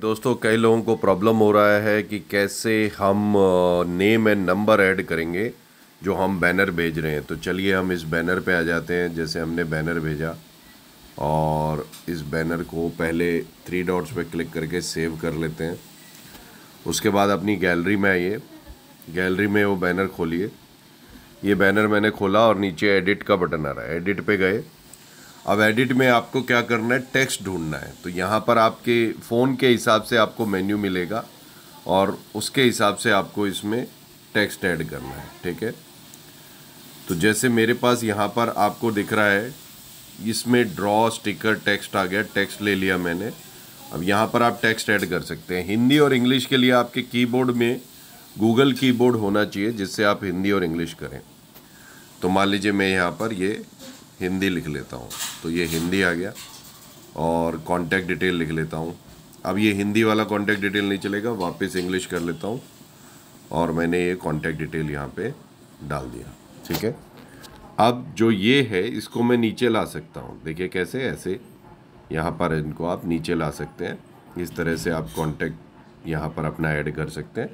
दोस्तों कई लोगों को प्रॉब्लम हो रहा है कि कैसे हम नेम एंड नंबर ऐड करेंगे जो हम बैनर भेज रहे हैं तो चलिए हम इस बैनर पे आ जाते हैं जैसे हमने बैनर भेजा और इस बैनर को पहले थ्री डॉट्स पे क्लिक करके सेव कर लेते हैं उसके बाद अपनी गैलरी में आइए गैलरी में वो बैनर खोलिए ये बैनर मैंने खोला और नीचे एडिट का बटन आ रहा है एडिट पर गए अब एडिट में आपको क्या करना है टेक्स्ट ढूंढना है तो यहाँ पर आपके फ़ोन के हिसाब से आपको मेन्यू मिलेगा और उसके हिसाब से आपको इसमें टेक्स्ट ऐड करना है ठीक है तो जैसे मेरे पास यहाँ पर आपको दिख रहा है इसमें ड्रॉ स्टिकर टेक्स्ट आ गया टेक्स्ट ले लिया मैंने अब यहाँ पर आप टेक्स्ट ऐड कर सकते हैं हिंदी और इंग्लिश के लिए आपके कीबोर्ड में गूगल कीबोर्ड होना चाहिए जिससे आप हिंदी और इंग्लिश करें तो मान लीजिए मैं यहाँ पर ये हिंदी लिख लेता हूँ तो ये हिंदी आ गया और कॉन्टैक्ट डिटेल लिख लेता हूँ अब ये हिंदी वाला कॉन्टैक्ट डिटेल नहीं चलेगा वापस इंग्लिश कर लेता हूँ और मैंने ये कॉन्टैक्ट डिटेल यहाँ पे डाल दिया ठीक है अब जो ये है इसको मैं नीचे ला सकता हूँ देखिए कैसे ऐसे यहाँ पर इनको आप नीचे ला सकते हैं इस तरह से आप कॉन्टैक्ट यहाँ पर अपना ऐड कर सकते हैं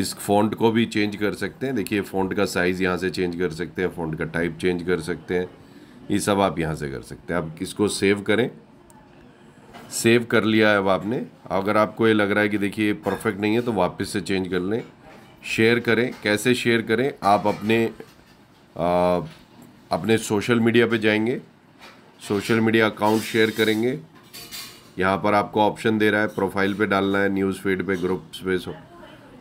इस फ़ॉन्ट को भी चेंज कर सकते हैं देखिए फ़ॉन्ट का साइज़ यहाँ से चेंज कर सकते हैं फ़ॉन्ट का टाइप चेंज कर सकते हैं ये सब आप यहाँ से कर सकते हैं अब इसको सेव करें सेव कर लिया है अब आपने अगर आपको ये लग रहा है कि देखिए ये परफेक्ट नहीं है तो वापस से चेंज कर लें शेयर करें कैसे शेयर करें आप अपने आ, अपने सोशल मीडिया पे जाएंगे सोशल मीडिया अकाउंट शेयर करेंगे यहाँ पर आपको ऑप्शन दे रहा है प्रोफाइल पे डालना है न्यूज़ फीड पे ग्रुप पे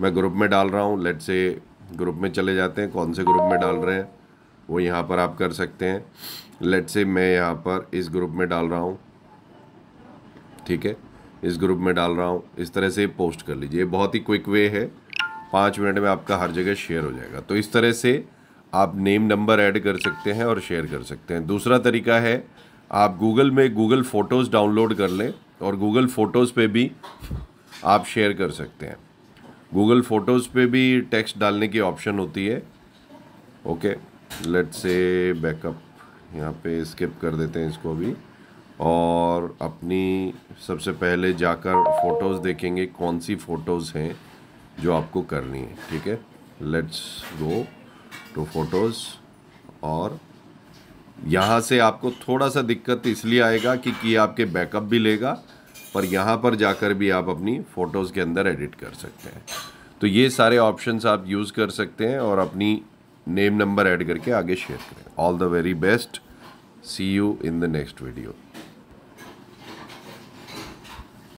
मैं ग्रुप में डाल रहा हूँ लेट से ग्रुप में चले जाते हैं कौन से ग्रुप में डाल रहे हैं वो यहाँ पर आप कर सकते हैं लेट से मैं यहाँ पर इस ग्रुप में डाल रहा हूँ ठीक है इस ग्रुप में डाल रहा हूँ इस तरह से पोस्ट कर लीजिए बहुत ही क्विक वे है पाँच मिनट में आपका हर जगह शेयर हो जाएगा तो इस तरह से आप नेम नंबर ऐड कर सकते हैं और शेयर कर सकते हैं दूसरा तरीका है आप गूगल में गूगल फ़ोटोज़ डाउनलोड कर लें और गूगल फ़ोटोज़ पे भी आप शेयर कर सकते हैं गूगल फ़ोटोज़ पे भी टेक्स्ट डालने की ऑप्शन होती है okay okay. Let's say backup यहाँ पे स्किप कर देते हैं इसको भी और अपनी सबसे पहले जाकर फ़ोटोज़ देखेंगे कौन सी फ़ोटोज़ हैं जो आपको करनी है ठीक है लेट्स गो टू फ़ोटोज़ और यहाँ से आपको थोड़ा सा दिक्कत इसलिए आएगा कि कि आपके बैकअप भी लेगा पर यहाँ पर जाकर भी आप अपनी फ़ोटोज़ के अंदर एडिट कर सकते हैं तो ये सारे ऑप्शंस आप यूज़ कर सकते हैं और अपनी नेम नंबर ऐड करके आगे शेयर करें all the very best see you in the next video